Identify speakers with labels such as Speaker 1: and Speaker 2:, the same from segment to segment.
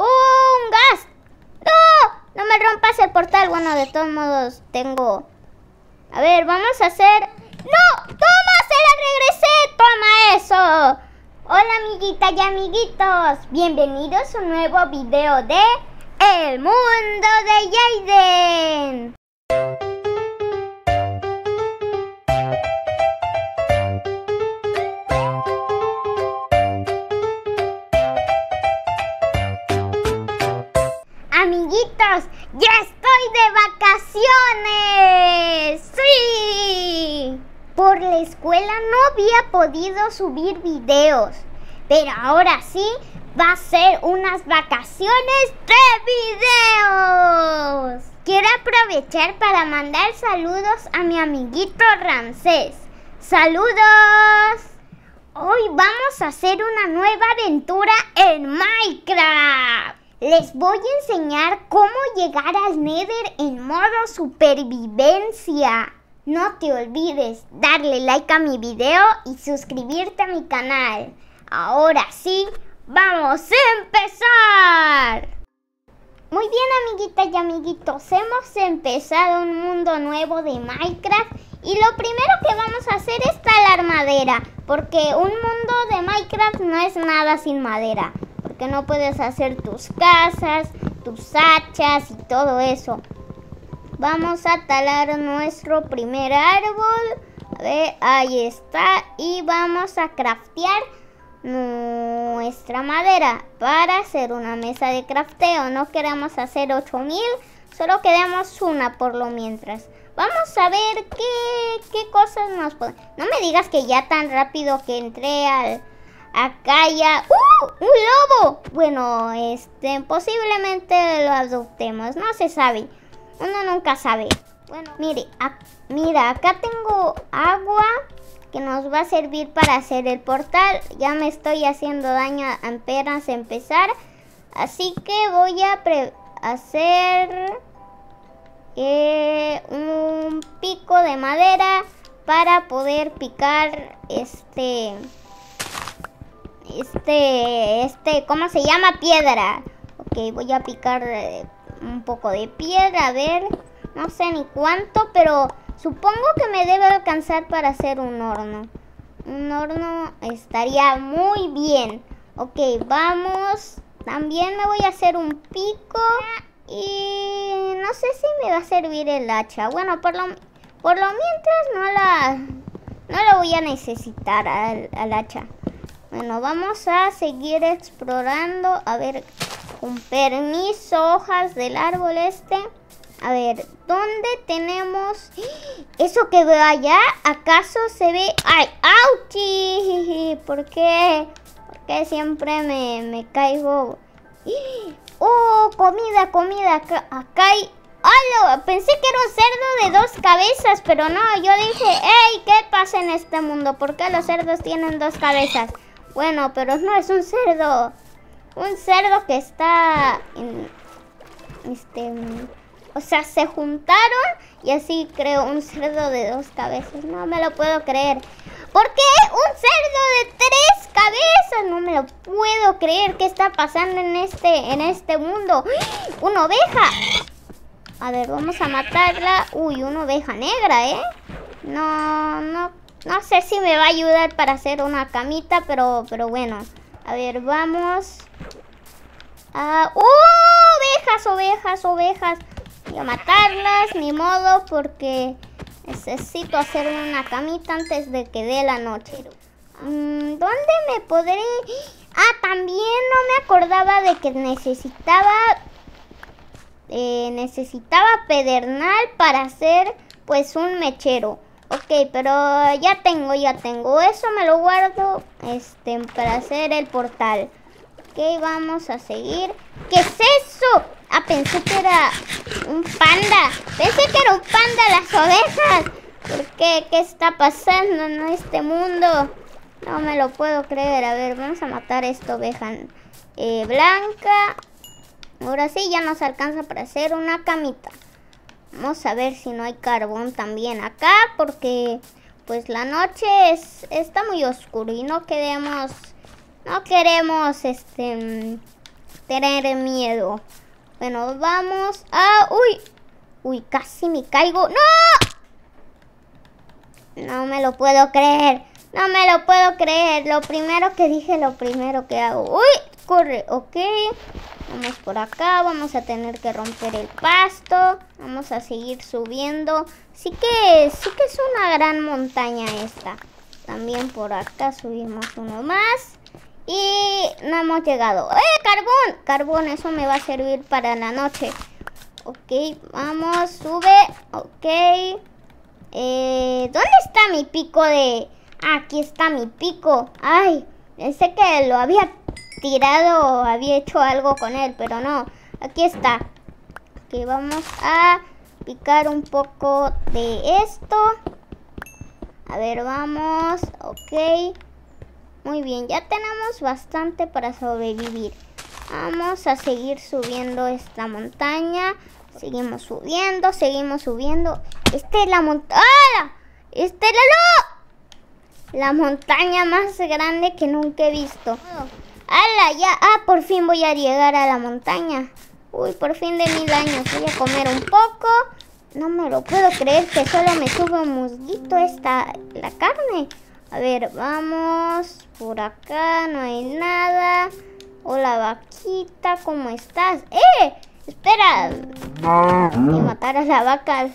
Speaker 1: ¡Un gas! ¡No! No me rompas el portal. Bueno, de todos modos tengo... A ver, vamos a hacer... ¡No! ¡Toma! ¡Se la regresé! ¡Toma eso! Hola amiguitas y amiguitos. Bienvenidos a un nuevo video de... El mundo de Jaden. ¡Ya estoy de vacaciones! ¡Sí! Por la escuela no había podido subir videos, pero ahora sí va a ser unas vacaciones de videos. Quiero aprovechar para mandar saludos a mi amiguito Rancés. ¡Saludos! Hoy vamos a hacer una nueva aventura en Minecraft. Les voy a enseñar cómo llegar al Nether en modo supervivencia. No te olvides darle like a mi video y suscribirte a mi canal. Ahora sí, vamos a empezar. Muy bien amiguitas y amiguitos, hemos empezado un mundo nuevo de Minecraft y lo primero que vamos a hacer es talar madera, porque un mundo de Minecraft no es nada sin madera. Que no puedes hacer tus casas, tus hachas y todo eso. Vamos a talar nuestro primer árbol. A ver, ahí está. Y vamos a craftear nuestra madera para hacer una mesa de crafteo. No queremos hacer 8000, solo queremos una por lo mientras. Vamos a ver qué, qué cosas nos pueden... No me digas que ya tan rápido que entré al, Acá ya... ¡Uh! ¡Un lobo! Bueno, este, posiblemente lo adoptemos, no se sabe. Uno nunca sabe. Bueno, mire, mira, acá tengo agua que nos va a servir para hacer el portal. Ya me estoy haciendo daño apenas empezar. Así que voy a hacer eh, un pico de madera para poder picar este este, este, ¿cómo se llama? Piedra. Ok, voy a picar eh, un poco de piedra, a ver, no sé ni cuánto, pero supongo que me debe alcanzar para hacer un horno. Un horno estaría muy bien. Ok, vamos. También me voy a hacer un pico y no sé si me va a servir el hacha. Bueno, por lo, por lo mientras no la, no la voy a necesitar al hacha. Bueno, vamos a seguir explorando. A ver, con permiso, hojas del árbol este. A ver, ¿dónde tenemos? ¿Eso que veo allá? ¿Acaso se ve? ¡Ay, auchi! ¿Por qué? ¿Por qué siempre me, caigo? ¡Oh, comida, comida! Acá, hay... Pensé que era un cerdo de dos cabezas, pero no, yo dije, ¡Ey! ¿Qué pasa en este mundo? ¿Por qué los cerdos tienen dos cabezas? Bueno, pero no es un cerdo. Un cerdo que está en... Este... O sea, se juntaron y así creo un cerdo de dos cabezas. No me lo puedo creer. ¿Por qué un cerdo de tres cabezas? No me lo puedo creer. ¿Qué está pasando en este, en este mundo? ¡Ah! ¡Una oveja! A ver, vamos a matarla. Uy, una oveja negra, ¿eh? No, no no sé si me va a ayudar para hacer una camita, pero, pero bueno. A ver, vamos. ¡oh! Ovejas, ovejas, ovejas. Voy a matarlas, ni modo, porque necesito hacer una camita antes de que dé la noche. Mm, ¿Dónde me podré...? Ah, también no me acordaba de que necesitaba... Eh, necesitaba pedernal para hacer, pues, un mechero. Ok, pero ya tengo, ya tengo. Eso me lo guardo este, para hacer el portal. Ok, vamos a seguir. ¿Qué es eso? Ah, pensé que era un panda. Pensé que era un panda las ovejas. ¿Por qué? ¿Qué está pasando en este mundo? No me lo puedo creer. A ver, vamos a matar esta oveja eh, blanca. Ahora sí, ya nos alcanza para hacer una camita. Vamos a ver si no hay carbón también acá porque pues la noche es, está muy oscuro y no queremos, no queremos este, tener miedo. Bueno, vamos a... ¡Uy! ¡Uy! Casi me caigo. ¡No! No me lo puedo creer. No me lo puedo creer. Lo primero que dije, lo primero que hago. ¡Uy! Corre, ok. Vamos por acá, vamos a tener que romper el pasto. Vamos a seguir subiendo. Sí que, sí que es una gran montaña esta. También por acá subimos uno más. Y no hemos llegado. ¡Eh, carbón! Carbón, eso me va a servir para la noche. Ok, vamos, sube. Ok. Eh, ¿Dónde está mi pico de...? aquí está mi pico. Ay, pensé que lo había tirado había hecho algo con él, pero no. Aquí está. Que vamos a picar un poco de esto. A ver, vamos. Ok. Muy bien, ya tenemos bastante para sobrevivir. Vamos a seguir subiendo esta montaña. Seguimos subiendo, seguimos subiendo. Esta es la montaña. ¡Ah! este Esta es la La montaña más grande que nunca he visto. ¡Hala! Ya, ah, por fin voy a llegar a la montaña. Uy, por fin de mil años. Voy a comer un poco. No me lo puedo creer que solo me sube un musguito esta, la carne. A ver, vamos. Por acá no hay nada. Hola, vaquita, ¿cómo estás? ¡Eh! Espera. Y matar a la vaca.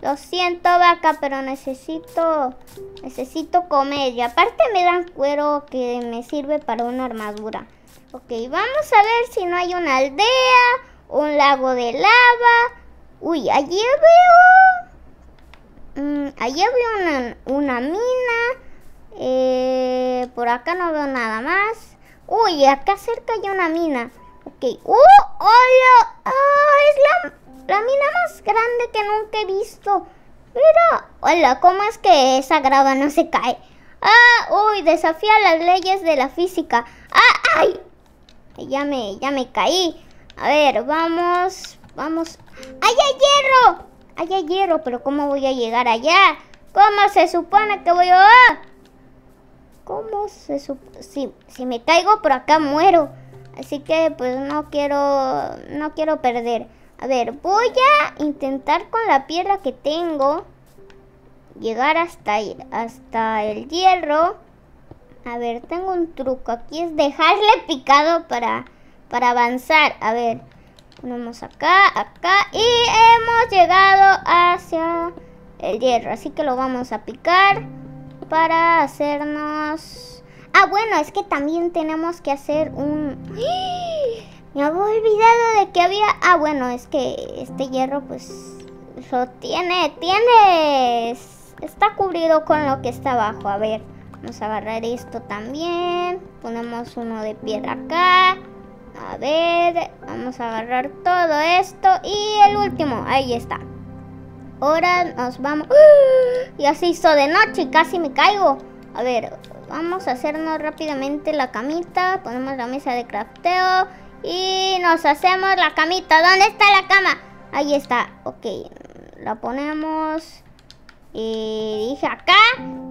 Speaker 1: Lo siento, vaca, pero necesito necesito comer. Y aparte me dan cuero que me sirve para una armadura. Ok, vamos a ver si no hay una aldea, un lago de lava. Uy, allí veo... Mm, allí veo una, mina. Eh, por acá no veo nada más. Uy, acá cerca hay una mina. Ok. ¡Uh! ¡Hola! ¡Ah! ¡Es la la mina más grande que nunca he visto. Mira, hola, ¿cómo es que esa grava no se cae? Ah, uy, desafía las leyes de la física. Ah, ay, ya me, ya me caí. A ver, vamos, vamos. ¡Ay, hay hierro! Ay, hay hierro, pero ¿cómo voy a llegar allá? ¿Cómo se supone que voy a...? ¡Ah! ¿Cómo se supone? Si, si me caigo por acá muero. Así que pues no quiero, no quiero perder. A ver, voy a intentar con la piedra que tengo llegar hasta, hasta el hierro. A ver, tengo un truco. Aquí es dejarle picado para, para avanzar. A ver, ponemos acá, acá. Y hemos llegado hacia el hierro. Así que lo vamos a picar para hacernos... Ah, bueno, es que también tenemos que hacer un... ¡Ah! Me había olvidado de que había... Ah, bueno, es que este hierro pues lo tiene, tienes Está cubrido con lo que está abajo. A ver, vamos a agarrar esto también. Ponemos uno de piedra acá. A ver, vamos a agarrar todo esto. Y el último, ahí está. Ahora nos vamos... Y ¡ah! Ya se hizo de noche y casi me caigo. A ver, vamos a hacernos rápidamente la camita. Ponemos la mesa de crafteo y nos hacemos la camita. ¿Dónde está la cama? Ahí está. Ok, la ponemos. Y dije acá.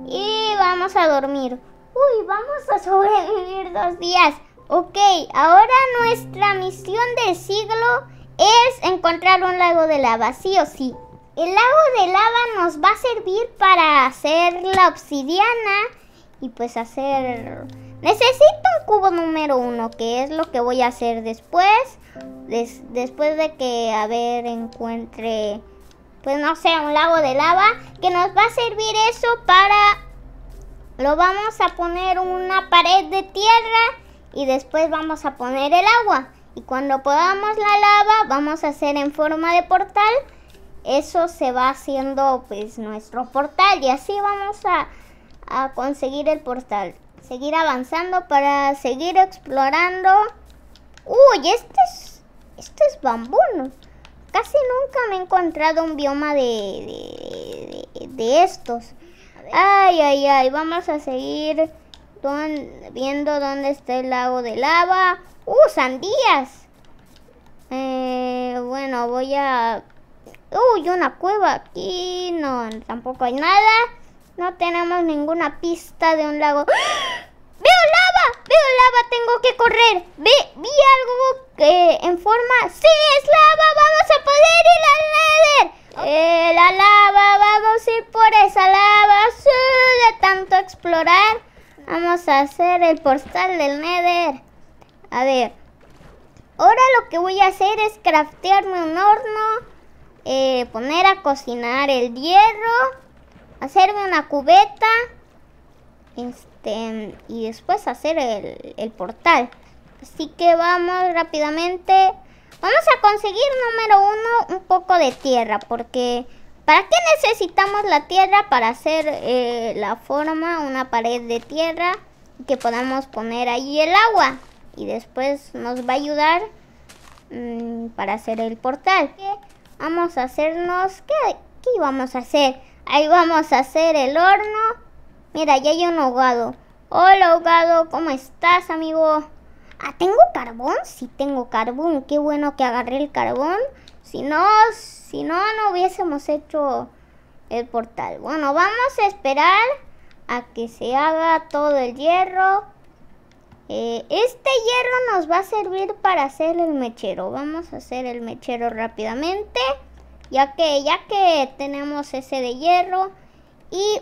Speaker 1: Y vamos a dormir. Uy, vamos a sobrevivir dos días. Ok, ahora nuestra misión del siglo es encontrar un lago de lava, sí o sí. El lago de lava nos va a servir para hacer la obsidiana y pues hacer Necesito un cubo número uno, que es lo que voy a hacer después. después de que, a ver, encuentre, pues no sé, un lago de lava, que nos va a servir eso para... Lo vamos a poner una pared de tierra y después vamos a poner el agua. Y cuando podamos la lava, vamos a hacer en forma de portal. Eso se va haciendo pues nuestro portal y así vamos a a conseguir el portal. Seguir avanzando para seguir explorando. Uy, este es, este es bambú. Casi nunca me he encontrado un bioma de, de, estos. Ay, ay, ay. Vamos a seguir viendo dónde está el lago de lava. ¡Uh, sandías! Eh, bueno, voy a... ¡Uy, una cueva! Aquí no, tampoco hay nada. No tenemos ninguna pista de un lago. ¡Ah! ¡Veo lava! ¡Veo lava! Tengo que correr. Ve, vi algo que en forma... ¡Sí, es lava! ¡Vamos a poder ir al Nether! Eh, la lava, vamos a ir por esa lava. Sí, de tanto explorar, vamos a hacer el portal del Nether. A ver. Ahora lo que voy a hacer es craftearme un horno. Eh, poner a cocinar el hierro hacerme una cubeta. Este, y después hacer el, portal. Así que vamos rápidamente. Vamos a conseguir número uno un poco de tierra porque ¿para qué necesitamos la tierra? Para hacer eh, la forma, una pared de tierra que podamos poner ahí el agua y después nos va a ayudar mm, para hacer el portal. Vamos a hacernos, ¿qué, ¿qué vamos a hacer? Ahí vamos a hacer el horno. Mira, ya hay un ahogado. Hola, ahogado, ¿cómo estás, amigo? Ah, ¿tengo carbón? Sí, tengo carbón. Qué bueno que agarré el carbón. Si no, si no, no hubiésemos hecho el portal. Bueno, vamos a esperar a que se haga todo el hierro. Eh, este hierro nos va a servir para hacer el mechero. Vamos a hacer el mechero rápidamente. Ya que, ya que tenemos ese de hierro y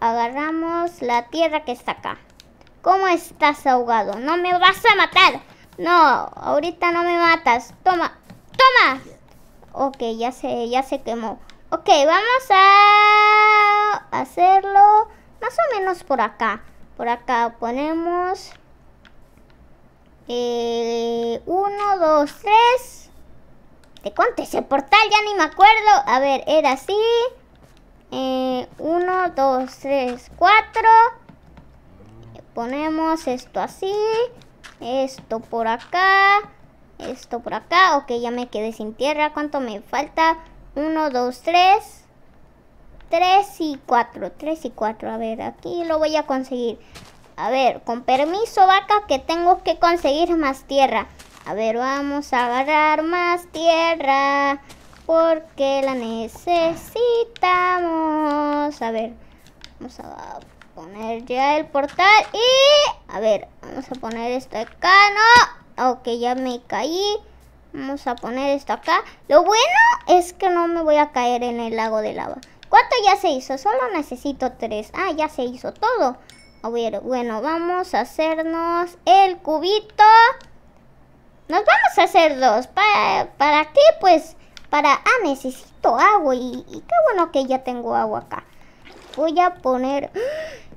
Speaker 1: agarramos la tierra que está acá. ¿Cómo estás ahogado? No me vas a matar. No, ahorita no me matas. Toma, toma. Ok, ya se, ya se quemó. Ok, vamos a hacerlo más o menos por acá. Por acá ponemos eh, Uno, dos, tres ¿De este, cuánto ese portal? Ya ni me acuerdo. A ver, era así. 1, 2, 3, 4. Ponemos esto así. Esto por acá. Esto por acá. Ok, ya me quedé sin tierra. ¿Cuánto me falta? 1, 2, 3. 3 y 4. 3 y 4. A ver, aquí lo voy a conseguir. A ver, con permiso vaca que tengo que conseguir más tierra. A ver, vamos a agarrar más tierra porque la necesitamos. A ver, vamos a poner ya el portal y... A ver, vamos a poner esto acá, ¿no? Ok, ya me caí. Vamos a poner esto acá. Lo bueno es que no me voy a caer en el lago de lava. ¿Cuánto ya se hizo? Solo necesito tres. Ah, ya se hizo todo. A ver, bueno, vamos a hacernos el cubito. Nos vamos a hacer dos. ¿Para, para qué? Pues para... Ah, necesito agua. Y, qué bueno que ya tengo agua acá. Voy a poner...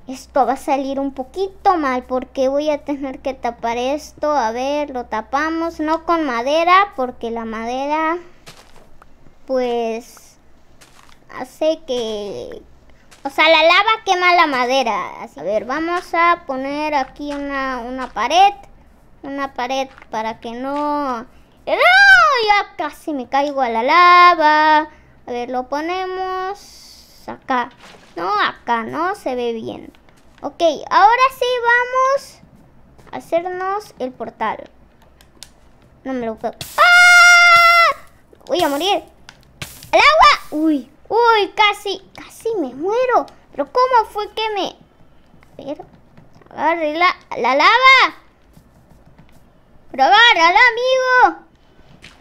Speaker 1: Esto va a salir un poquito mal porque voy a tener que tapar esto. A ver, lo tapamos. No con madera porque la madera pues hace que... O sea, la lava quema la madera. a ver, vamos a poner aquí una pared una pared para que no... ¡Eh, ¡No! Ya casi me caigo a la lava. A ver, lo ponemos acá. No, acá, ¿no? Se ve bien. Ok, ahora sí vamos a hacernos el portal. No me lo puedo... ¡Ah! Voy a morir. ¡El agua! ¡Uy! ¡Uy! Casi, casi me muero. ¿Pero cómo fue que me...? A ver, agarre la, la lava probar al amigo.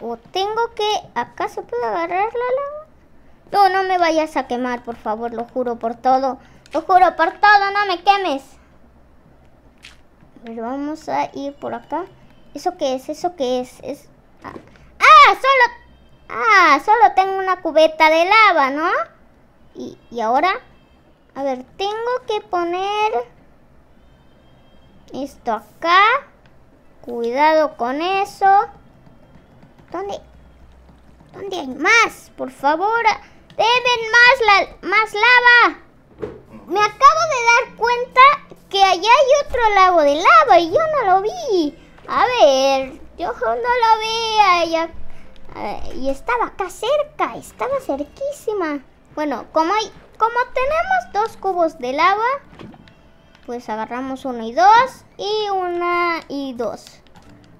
Speaker 1: ¿O tengo que... ¿Acaso puede agarrar la lava? No, no me vayas a quemar, por favor, lo juro por todo. Lo juro por todo, no me quemes. Pero vamos a ir por acá. ¿Eso qué es? ¿Eso qué es? es... Ah. ah solo... Ah, solo tengo una cubeta de lava, ¿no? y ahora... A ver, tengo que poner... Esto acá. Cuidado con eso. ¿Dónde? ¿Dónde hay más? Por favor, deben más, la, más lava. Me acabo de dar cuenta que allá hay otro lago de lava y yo no lo vi. A ver, yo no lo vi allá. Y estaba acá cerca, estaba cerquísima. Bueno, como, hay, como tenemos dos cubos de lava, pues agarramos uno y dos. Y una y dos.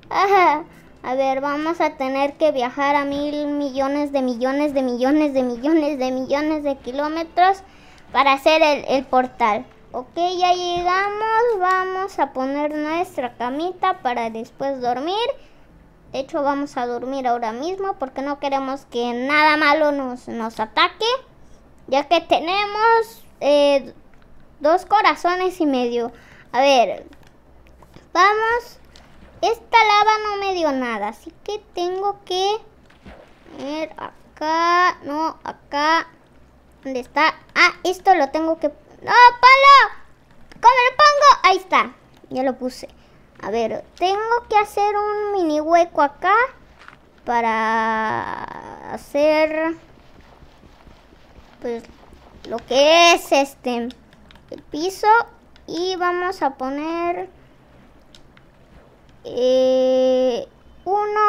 Speaker 1: A ver, vamos a tener que viajar a mil millones de millones de millones de millones de millones de kilómetros para hacer el, portal. Ok, ya llegamos. Vamos a poner nuestra camita para después dormir. De hecho, vamos a dormir ahora mismo porque no queremos que nada malo nos, nos ataque. Ya que tenemos eh, Dos corazones y medio. A ver, vamos. Esta lava no me dio nada, así que tengo que ver, acá, no, acá. ¿Dónde está? Ah, esto lo tengo que... ¡No, palo! ¿Cómo lo pongo? Ahí está. Ya lo puse. A ver, tengo que hacer un mini hueco acá para hacer pues lo que es este el piso y vamos a poner eh, uno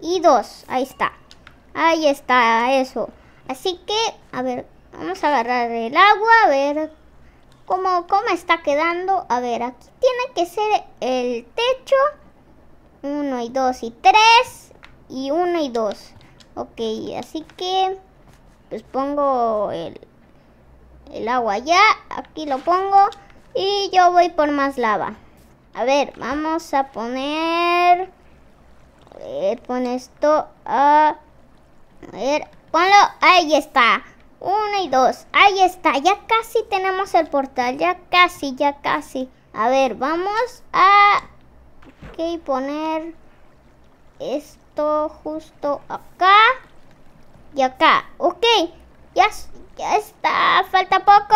Speaker 1: y dos ahí está ahí está eso así que a ver vamos a agarrar el agua a ver cómo, cómo está quedando a ver aquí tiene que ser el techo uno y dos y tres y uno y dos ok así que pues pongo el el agua ya, aquí lo pongo y yo voy por más lava. A ver, vamos a poner... A ver, pon esto a... A ver, ponlo, ahí está. Uno y dos, ahí está, ya casi tenemos el portal, ya casi, ya casi. A ver, vamos a... Ok, poner esto justo acá y acá. Ok, ya, ya está, falta poco.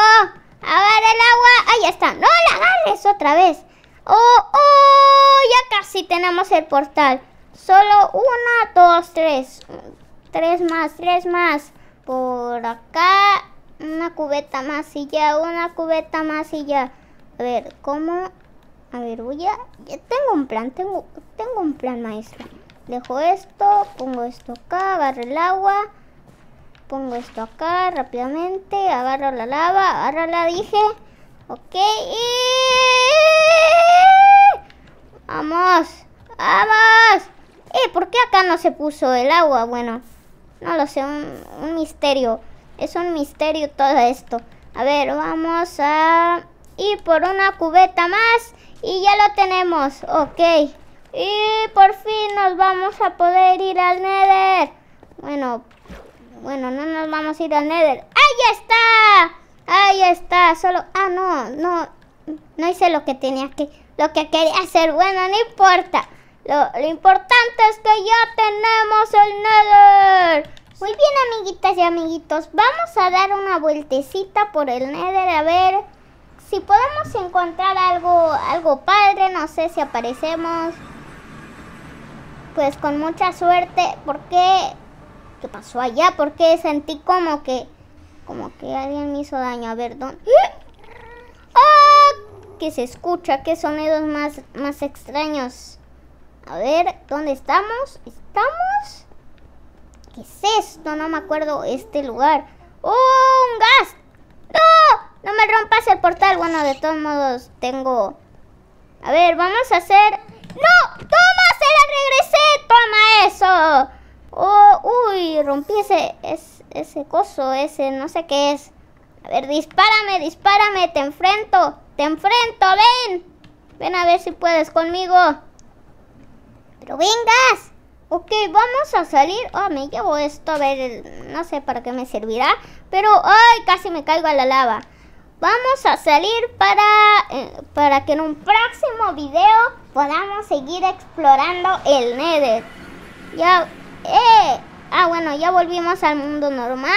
Speaker 1: Agarra el agua. Ahí está. No la agarres otra vez. Oh, oh, ya casi tenemos el portal. Solo una, dos, tres. Tres más, tres más. Por acá. Una cubeta más y ya, una cubeta más y ya. A ver, ¿cómo? A ver, voy a... Ya tengo un plan, tengo, tengo un plan, maestro. Dejo esto, pongo esto acá, agarro el agua pongo esto acá rápidamente, agarro la lava, ahora la dije, ok, y... vamos, vamos, eh, ¿por qué acá no se puso el agua? Bueno, no lo sé, un, misterio, es un misterio todo esto, a ver, vamos a ir por una cubeta más y ya lo tenemos, ok, y por fin nos vamos a poder ir al Nether. Bueno, bueno, no nos vamos a ir al Nether. ¡Ahí está! ¡Ahí está! Solo... Ah, no, no. No hice lo que tenía que... Lo que quería hacer. Bueno, no importa. Lo, importante es que ya tenemos el Nether. Muy bien, amiguitas y amiguitos. Vamos a dar una vueltecita por el Nether a ver si podemos encontrar algo, algo padre. No sé si aparecemos pues con mucha suerte porque pasó allá porque sentí como que como que alguien me hizo daño. A ver, ¿dónde? ¿Qué ¡Ah! Que se escucha, qué sonidos más, más extraños. A ver, ¿dónde estamos? ¿Estamos? ¿Qué es esto? No me acuerdo este lugar. ¡Oh, un gas! ¡No! No me rompas el portal. Bueno, de todos modos, tengo... A ver, vamos a hacer... ¡No! ¡Toma! ¡Se la regresé! ¡Toma eso! Oh, uy, rompí ese, ese, coso, ese no sé qué es. A ver, dispárame, dispárame, te enfrento, te enfrento, ven. Ven a ver si puedes conmigo. Pero vengas. Ok, vamos a salir. Oh, me llevo esto, a ver, no sé para qué me servirá. Pero, ay, casi me caigo a la lava. Vamos a salir para, eh, para que en un próximo video podamos seguir explorando el Nether. Ya ¡Eh! Ah, bueno, ya volvimos al mundo normal.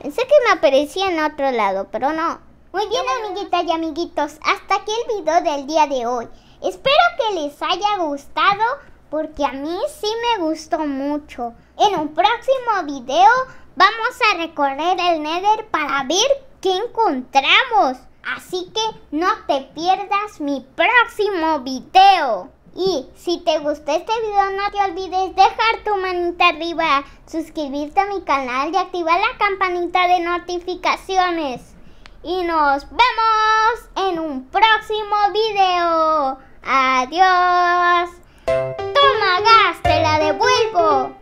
Speaker 1: Pensé que me aparecía en otro lado, pero no. Muy bien, amiguitas y amiguitos, hasta aquí el video del día de hoy. Espero que les haya gustado porque a mí sí me gustó mucho. En un próximo video vamos a recorrer el Nether para ver qué encontramos. Así que no te pierdas mi próximo video. Y si te gustó este video no te olvides dejar tu manita arriba, suscribirte a mi canal y activar la campanita de notificaciones. Y nos vemos en un próximo video. Adiós. Toma gas, te la devuelvo.